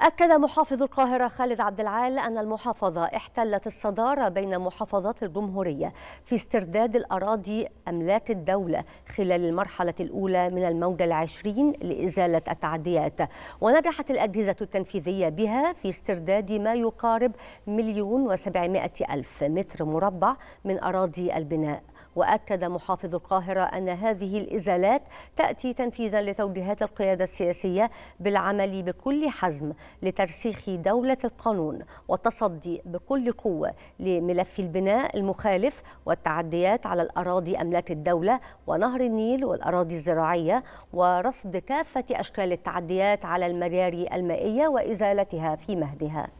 أكد محافظ القاهرة خالد عبد العال أن المحافظة احتلت الصدارة بين محافظات الجمهورية في استرداد الأراضي أملاك الدولة خلال المرحلة الأولى من الموجة العشرين لإزالة التعديات ونجحت الأجهزة التنفيذية بها في استرداد ما يقارب مليون وسبعمائة ألف متر مربع من أراضي البناء وأكد محافظ القاهرة أن هذه الإزالات تأتي تنفيذا لتوجيهات القيادة السياسية بالعمل بكل حزم لترسيخ دولة القانون والتصدي بكل قوة لملف البناء المخالف والتعديات على الأراضي أملاك الدولة ونهر النيل والأراضي الزراعية ورصد كافة أشكال التعديات على المجاري المائية وإزالتها في مهدها